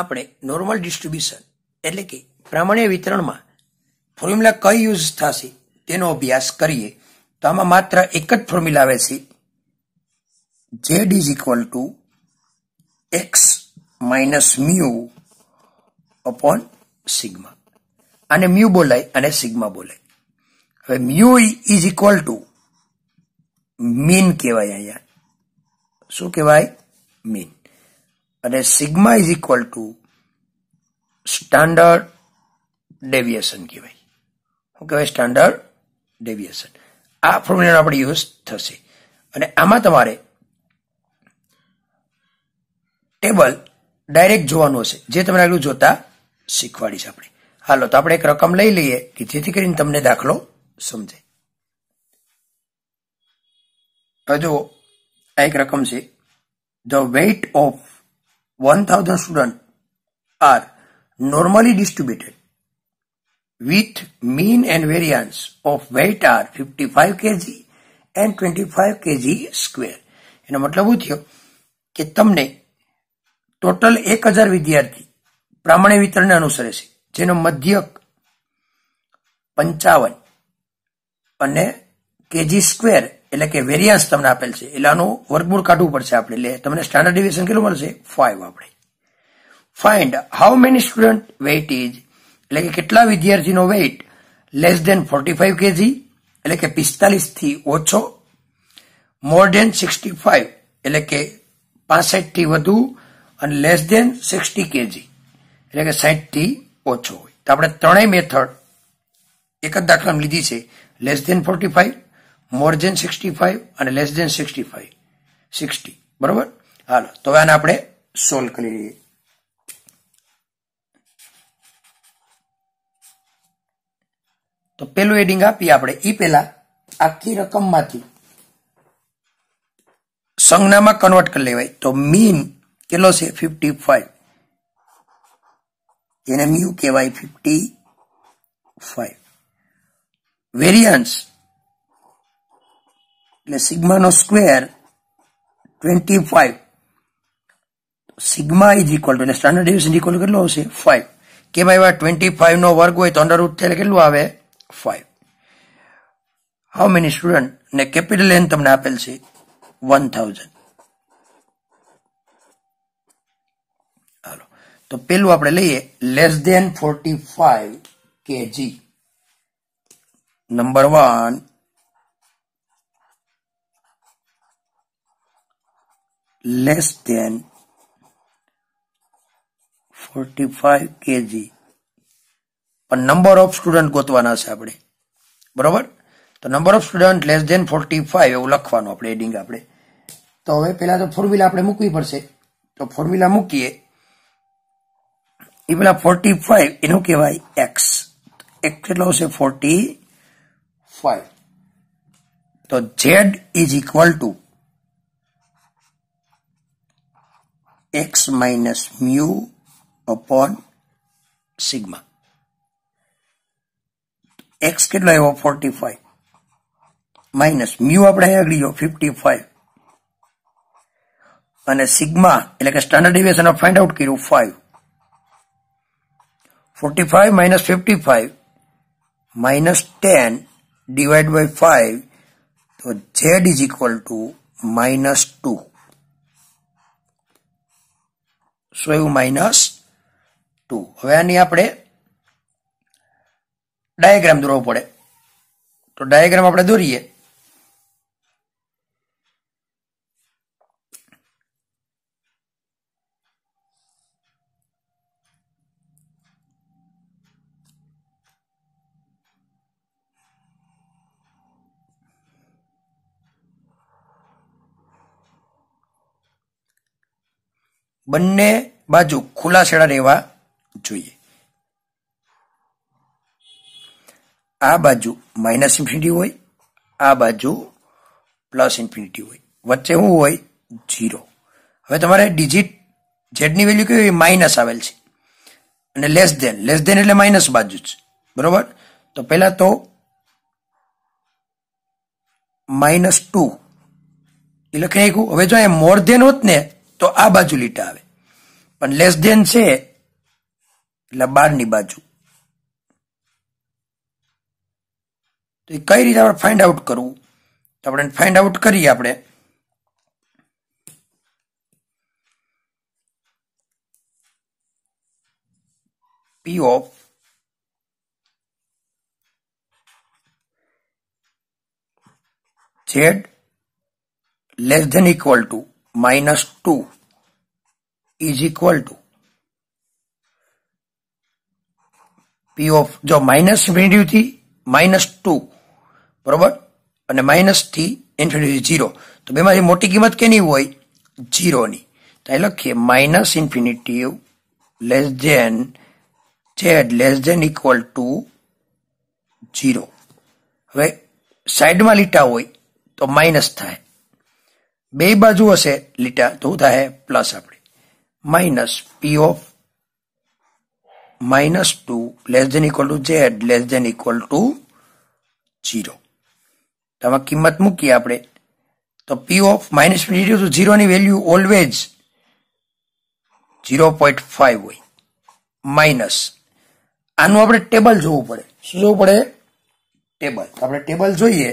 આપણે normal distribution એટલે કે પ્રામાણ્ય વિતરણમાં ફોર્મ્યુલા કઈ યુઝ થશે તેનો અભ્યાસ કરીએ તો આમાં માત્ર એક જ ફોર્મ્યુલા આવે છે Z is equal to X minus mu upon sigma અને મ્યુ બોલાય અને સિગ્મા બોલાય હવે mu is equal to mean કહેવાય અહીંયા શું કહેવાય મીન અને sigma is equal to standard deviation કહેવાય શું કહેવાય સ્ટાન્ડર્ડ ડેવિએશન આ ફોર્મ્યુલાનો આપણે યુઝ થશે અને આમાં તમારે ટેબલ ડાયરેક્ટ જોવાનું હશે જે તમને આગળ જોતા શીખવાડીશ આપણે હાલો તો આપણે એક રકમ લઈ લઈએ કે જેથી કરીને તમને દાખલો સમજાય જો આ એક રકમ છે the weight of 1000 students are normally distributed with mean and variance of weight are 55 kg and 25 kg square એનો મતલબ હું થયો કે તમને ટોટલ એક હજાર વિદ્યાર્થી પ્રમાણે વિતરણને અનુસરે છે જેનો મધ્યક પંચાવન અને કેજી સ્ક્વેર એટલે કે વેરિયન્સ તમને આપેલ છે એટલે આનું વર્ગમૂળ કાઢવું પડશે આપણે એટલે તમને સ્ટાન્ડર્ડ ડિવિઝન કેટલું મળશે ફાઇવ આપણે find how many student weight is એટલે કે કેટલા વિદ્યાર્થીનો weight less than forty five KG એટલે કે પિસ્તાલીસ થી ઓછો મોર દેન સિક્સટી ફાઇવ એટલે કે થી વધુ અને લેસ દેન સિક્સટી કેજી એટલે કે થી ઓછો હોય તો આપણે ત્રણેય મેથડ એક જ દાખલા લીધી છે less than forty five more than sixty five અને less than sixty five sixty બરોબર હાલો તો એને આપણે સોલ્વ કરી લઈએ તો પેલું એડિંગ આપીએ આપણે એ પેલા આખી રકમમાંથી સંજ્ઞામાં કન્વર્ટ કરી લેવાય તો મીન કેટલો છે ફિફ્ટી ફાઈવ એને મ્યુ કહેવાય ફિફ્ટી ફાઈવ વેરિયન્સ એટલે સિગ્માનો square twenty five sigma is equal to standard division equal કેટલું આવશે ફાઈવ કે ભાઈ ટ્વેન્ટી નો વર્ગ હોય તો અંડર રૂટ એટલે કેટલું આવે ફાઈવ હાઉ મેની સ્ટુડન્ટ ને કેપિટલ એન તમને આપેલ છે વન થાઉઝન્ડ હાલો તો પેલું આપણે લઈએ less than forty five KG number one less than 45 kg પણ નંબર ઓફ સ્ટુડન્ટ ગોતવાના છે આપણે બરોબર તો number of student less than forty five એવું લખવાનું આપણે એડિંગ આપણે તો હવે પેલા તો ફોર્મ્યુલા આપણે મૂકવી પડશે તો ફોર્મ્યુલા મૂકીએ એ પેલા ફોર્ટી ફાઈવ એનું કહેવાય એક્સ એક્સ કેટલો હશે ફોર્ટી ફાઈવ તો Z is equal to x minus mu upon sigma x કેટલો આવ્યો ફોર્ટી ફાઈવ માઇનસ મ્યુ આપણે અહીંયા લીધો ફિફ્ટી ફાઈવ અને સિગ્મા એટલે કે સ્ટાન્ડર્ડ ડેવિએશન ફાઇન્ડ આઉટ કર્યું five forty five minus fifty five minus ten divide by five તો Z is equal to minus two સોયું માઇનસ ટુ હવે આની આપણે ડાયાગ્રામ દોરવો પડે તો ડાયાગ્રામ આપણે દોરીએ બંને બાજુ ખુલ્લા છેડા રહેવા જોઈએ આ બાજુ માઇનસ ઇન્ફિનિટી હોય આ બાજુ પ્લસ ઇન્ફિનિટી હોય વચ્ચે શું હોય ઝીરો હવે તમારે ડિજિટ ઝેડની વેલ્યુ કેવી માઇનસ આવેલ છે અને લેસ ધેન લેસ ધેન એટલે માઇનસ બાજુ જ બરોબર તો પહેલા તો માઇનસ ટુ એ લખી નાખ્યું હવે જો એ મોર ધેન હોત ને તો આ બાજુ લીટા આવે પણ લેસ ધેન છે એટલે બારની બાજુ તો એ કઈ રીતે આપણે ફાઇન્ડ આઉટ કરવું તો આપણે ફાઇન્ડ આઉટ કરીએ આપણે P of Z less than equal to minus two is equal to P of જો માઇનસ થી માઇનસ ટુ બરોબર અને માઇનસ થી ઇન્ફિનિટી ઝીરો તો બેમાંથી મોટી કિંમત કેની હોય ઝીરોની તો એ લખીએ minus infinity less than Z less than equal to zero હવે સાઈડમાં લીટા હોય તો માઇનસ થાય બે બાજુ હશે લીટા તો શું થાય પ્લસ આપણે minus P of minus two less than equal to Z less than equal to zero તો આમાં કિંમત મૂકીએ આપણે તો P of minus infinity to ઝીરોની value always zero point five હોય માઇનસ આનું આપણે ટેબલ જોવું પડે શું જોવું પડે ટેબલ આપણે ટેબલ જોઈએ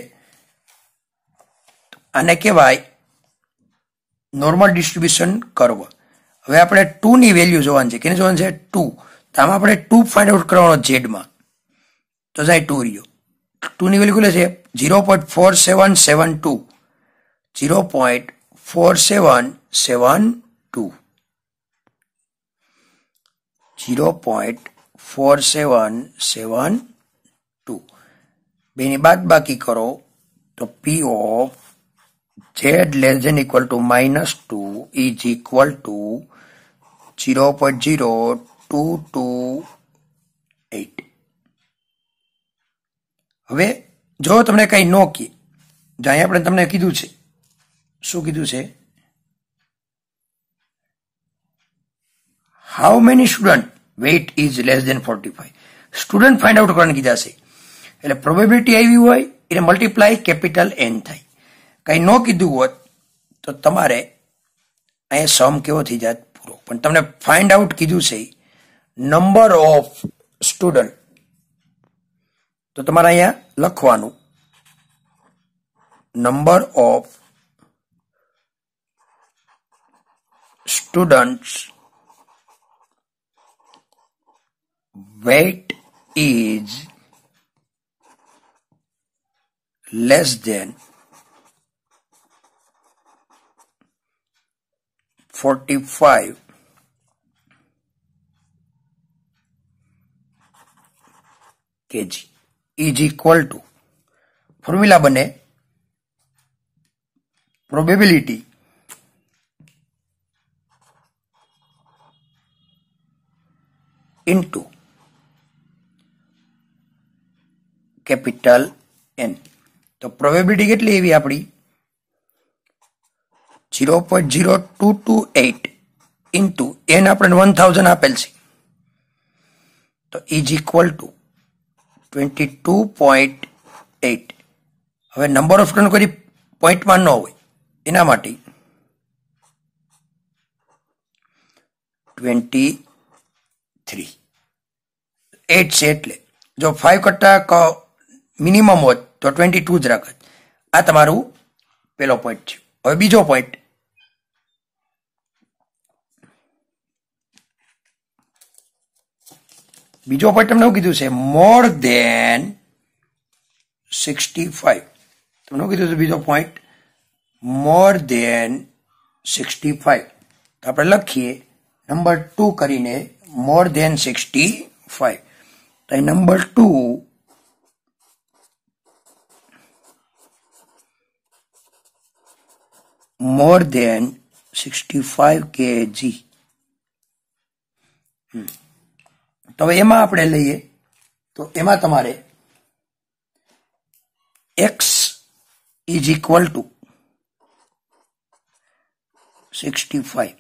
આને કહેવાય નોર્મલ ડિસ્ટ્રીબ્યુશન કર્વ હવે આપણે ટુની વેલ્યુ જોવાની છે કેની જોવાની છે ટુ તો આમાં આપણે ટુ ફાઇન્ડ આઉટ કરવાનો ઝેડમાં તો જાય ટુ રહ્યો ટુની વેલ્યુ કેટલી છે zero point four seven seven two zero point four seven seven two zero point four seven seven two બેની બાદ બાકી કરો તો P of equal z less than equal equal to 2 is equal to two eight હવે જો તમને કંઈ ન કે જ્યાં આપણે તમને કીધું છે શું કીધું છે how many student weight is less than forty five student find out કરવાની કીધા છે એટલે પ્રોબેબિલિટી આવી હોય એટલે મલ્ટીપ્લાય કેપિટલ એન થાય કંઈ ન કીધું હોત તો તમારે અહીંયા સમ કેવો થઈ જાત પૂરો પણ તમને ફાઇન્ડ આઉટ કીધું છે નંબર ઓફ સ્ટુડન્ટ તો તમારે અહીંયા લખવાનું number of students weight is less than 45 kg is equal to formula બને પ્રોબેબિલિટી ઇન્ટુ કેપિટલ એન તો પ્રોબેબિલિટી કેટલી એવી આપણી zero point zero two two eight into N આપણે વન થાઉઝન્ડ આપેલ છે તો is equal to twenty two point eight હવે નંબર ઓફ ટર્ન કોઈ પોઈન્ટમાં ન હોય એના માટે ટ્વેન્ટી થ્રી એટ છે એટલે જો ફાઇવ કરતા મિનિમમ હોત તો ટ્વેન્ટી ટુ જ રાખત આ તમારું પહેલો પોઈન્ટ છે હવે બીજો પોઈન્ટ બીજો પોઈન્ટ તમને કીધું છે મોર દેન સિક્સટી ફાઈવ તમને કીધું છે બીજો point more than sixty five તો આપણે લખીએ નંબર ટુ કરીને મોર દેન સિક્સટી ફાઈવ તો number two more than sixty five KG hmm તો હવે એમાં આપણે લઈએ તો એમાં તમારે X is equal to sixty five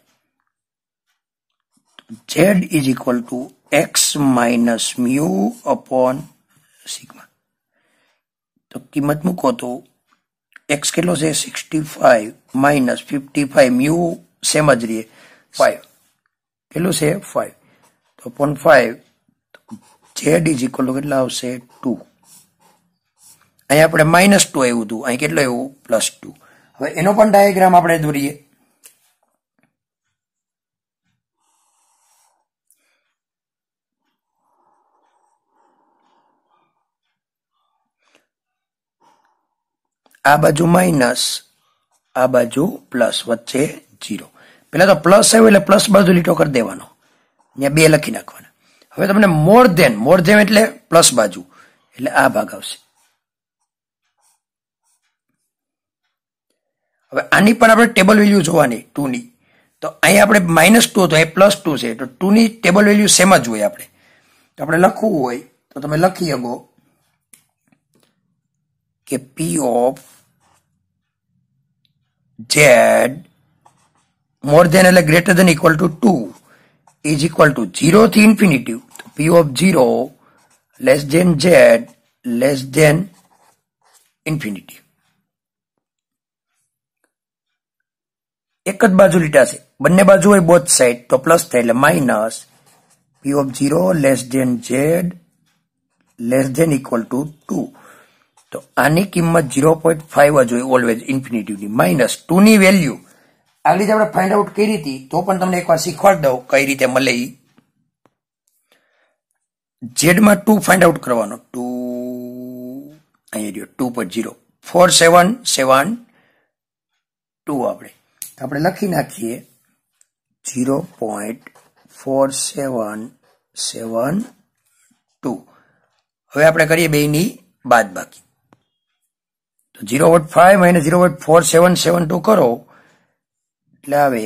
Z is equal to X minus mu upon sigma તો કિંમત મૂકો તો એક્સ કેટલો છે sixty five minus fifty five mu same જ રહીએ ફાઈવ કેટલું છે ફાઈવ તો અપોન ફાઈવ cd = કેટલા આવશે 2 અહીં આપણે -2 આવ્યુંતું અહીં કેટલો આવ્યું +2 હવે એનો પણ ડાયાગ્રામ આપણે દોરીએ આ બાજુ માઈનસ આ બાજુ પ્લસ વચ્ચે 0 પેલે તો પ્લસ આવે એટલે પ્લસ બાજુ લીટો કરી દેવાનો અહીંયા 2 લખી નાખવાનું હવે તમને મોર ધેન મોર ધેન એટલે પ્લસ બાજુ એટલે આ ભાગ આવશે હવે આની પણ આપણે ટેબલ વેલ્યુ જોવાની ટુની તો અહીં આપણે માઇનસ ટુ તો એ પ્લસ ટુ છે તો ટુની ટેબલ વેલ્યુ સેમ જ હોય આપણે તો આપણે લખવું હોય તો તમે લખી શકો કે P of Z more than એટલે greater than equal to two is equal to zero થી infinity P of zero less than Z less than infinity એક જ બાજુ લીટા છે બંને બાજુ હોય બોથ સાઈડ તો પ્લસ થાય એટલે minus P of zero less than Z less than equal to two તો આની કિંમત ઝીરો પોઈન્ટ ફાઈવ જ હોય ઓલવેઝ ઇન્ફિનિટીની માઇનસ ટુ ની વેલ્યુ આગળ આપણે ફાઇન્ડ આઉટ કરી હતી તો પણ તમને એકવાર શીખવાડ દઉં કઈ રીતે મળે એ ઝેડમાં ટુ ફાઇન્ડ આઉટ કરવાનો ટુ અહીંયા રહ્યો ટુ પર zero four seven seven two આપણે આપણે લખી નાખીએ zero point four seven seven two હવે આપણે કરીએ બેની બાદ બાકી તો ઝીરો વોટ ફાઈવ માઇનસ ઝીરો વોટ ફોર સેવન સેવન ટુ કરો એટલે આવે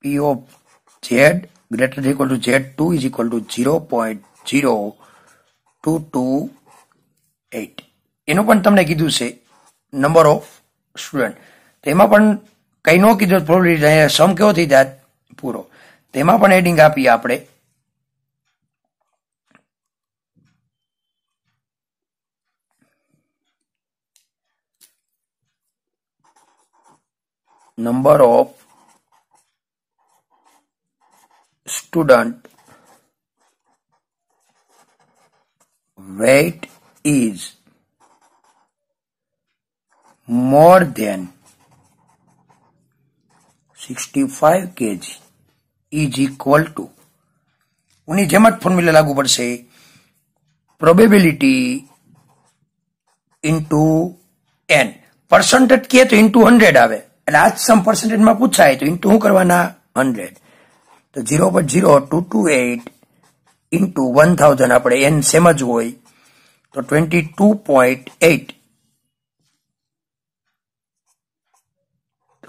P of Z greater than equal to Z2 is equal to 0.0228 એનું પણ તમને કીધું છે નંબર ઓફ સ્ટુડન્ટ તેમાં પણ કંઈ ન કીધું પ્રોબિલિટી સમ કેવો થઈ જાય પૂરો તેમાં પણ એડિંગ આપીએ આપણે number of student weight is more than 65 kg is equal to ઉની જેમ જ ફોર્મ્યુલા લાગુ પડશે પ્રોબેબિલિટી ઇન્ટુ એન પર્સન્ટેજ કહે તો ઇન્ટુ હંડ્રેડ આવે એટલે આ જ સમ પર્સન્ટેજમાં પૂછાય તો ઇન્ટુ શું કરવાના હંડ્રેડ તો ઝીરો પર zero two two eight into one thousand આપણે એન સેમ જ હોય તો ટ્વેન્ટી ટુ પોઈન્ટ એઇટ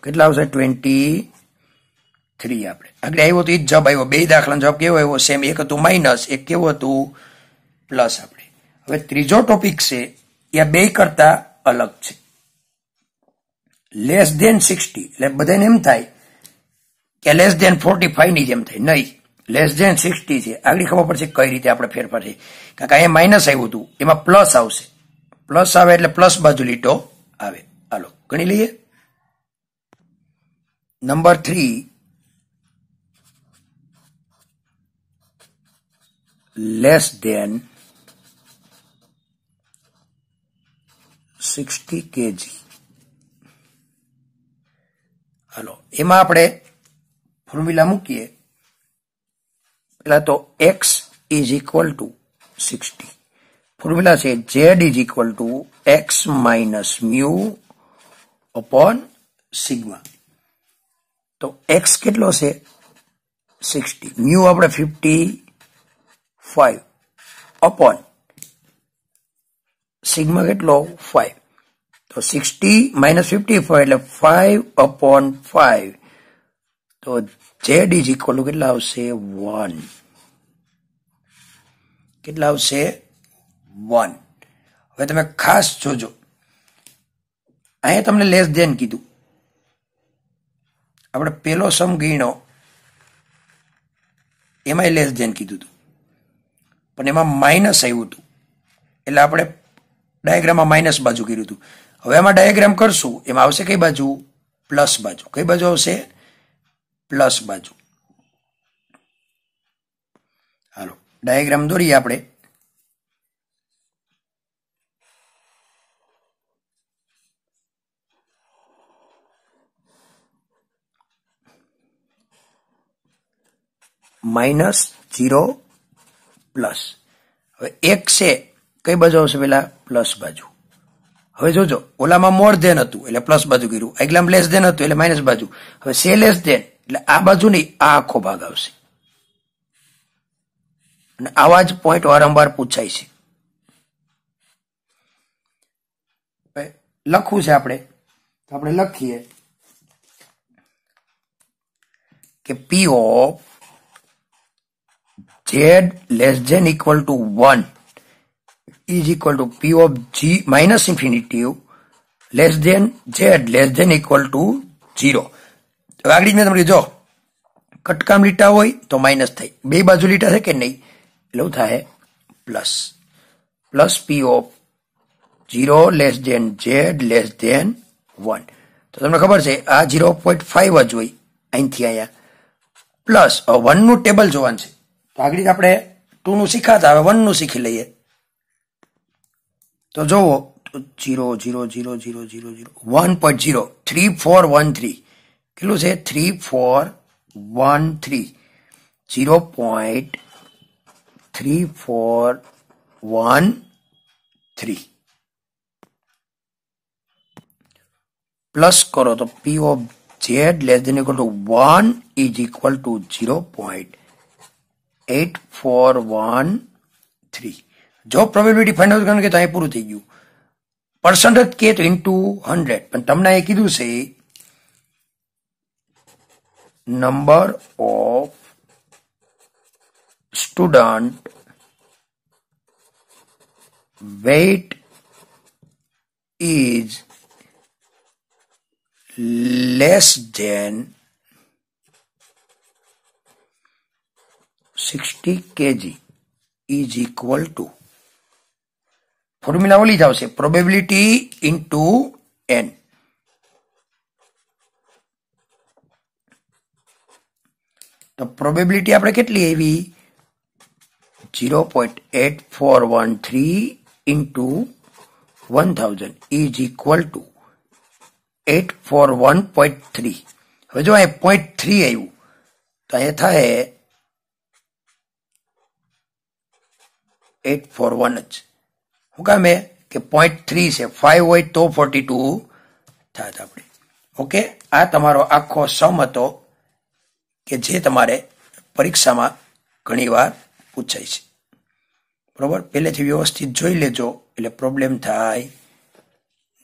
કેટલા આવશે ટ્વેન્ટી થ્રી આપણે આગળ આવ્યો તો એ જ જવાબ આવ્યો બે દાખલાનો જવાબ કેવો આવ્યો સેમ એક હતું માઇનસ એક કેવું હતું પ્લસ આપણે હવે ત્રીજો ટોપિક છે એ બે કરતા અલગ છે લેસ દેન સિક્સટી એટલે બધાને એમ થાય કે લેસ દેન ફોર્ટી ફાઈવની જેમ થાય નહીં લેસ દેન સિક્સટી છે આગળ ખબર પડશે કઈ રીતે આપણે ફેરફાર છે કારણ કે એ માઇનસ આવ્યું હતું એમાં પ્લસ આવશે પ્લસ આવે એટલે પ્લસ બાજુ લીટો આવે હાલો ગણી લઈએ number three less than sixty KG હાલો એમાં આપણે ફોર્મ્યુલા મૂકીએ એટલે તો x = 60 ફોર્મ્યુલા છે z = x - μ / σ તો x કેટલો છે 60 μ આપડે 50 5 / σ કેટલો 5 તો 60 - 50 5 એટલે 5 / 5 તો ઝેડ ઇઝ ઇક્વલ ટુ કેટલા આવશે વન કેટલા આવશે વન હવે તમે ખાસ જોજો અહીંયા તમને લેસ દેન કીધું આપણે પેલો સમ ગીણો એમાંય લેસ દેન કીધું હતું પણ એમાં માઇનસ આવ્યું હતું એટલે આપણે ડાયાગ્રામમાં માઇનસ બાજુ કર્યું હતું હવે આમાં ડાયાગ્રામ કરશું એમાં આવશે કઈ બાજુ પ્લસ બાજુ કઈ બાજુ આવશે પ્લસ બાજુ હાલો ડાયાગ્રામ દોરીએ આપણે માઇનસ ઝીરો પ્લસ હવે એક છે કઈ બાજુ આવશે પેલા પ્લસ બાજુ હવે જોજો ઓલામાં મોર ધેન હતું એટલે પ્લસ બાજુ કર્યું આગલામાં લેસ ધેન હતું એટલે માઇનસ બાજુ હવે સે લેસ ધેન એટલે આ બાજુ નહીં આ આખો ભાગ આવશે અને આવા જ પોઈન્ટ વારંવાર પૂછાય છે લખવું છે આપણે તો આપણે લખીએ કે P of Z less than equal to one is equal to P of G minus infinity less than Z less than equal to zero આગડીને તમારે જોટ કટકામ લીટા હોય તો માઈનસ થાય બે બાજુ લીટા હે કે નહીં એટલે હું થાયે plus plus P of 0 less than z less than 1 તો તમને ખબર છે આ 0.5 જ હોય અહીંથી આયા પ્લસ અ 1 નું ટેબલ જોવાનું છે તો આગડી જ આપણે 2 નું શીખતા આવે 1 નું શીખી લઈએ તો જો 0 0 0 0 0 0 1.0 3 4 1 3 કેટલું છે three four one three zero point three four one three plus કરો તો P of Z less than equal to one is equal to zero point eight four one three જો પ્રોબેબિલિટી ફાઇન્ડ આઉટ કરવાનું કે તો અહીં પૂરું થઈ ગયું પર્સન્ટેજ કે તો ઇન્ટુ હંડ્રેડ પણ તમને એ કીધું છે number of student weight is less than 60 kg is equal to formula only jao se probability into n તો પ્રોબેબિલિટી આપણે કેટલી આવી zero point eight four one three into one thousand is equal to eight four one point three હવે જો અહીંયા point three આવ્યું તો અહીંયા થાય એટ ફોર વન જ શું કામ કે પોઈન્ટ થ્રી છે ફાઈવ હોય તો ફોર્ટી ટુ થાય આપણે ઓકે આ તમારો આખો સમ હતો કે જે તમારે પરીક્ષામાં ઘણીવાર પૂછાય છે બરોબર પહેલેથી વ્યવસ્થિત જોઈ લેજો એટલે પ્રોબ્લેમ થાય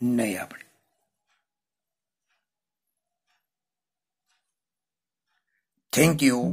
નહીં આપણે થેન્ક યુ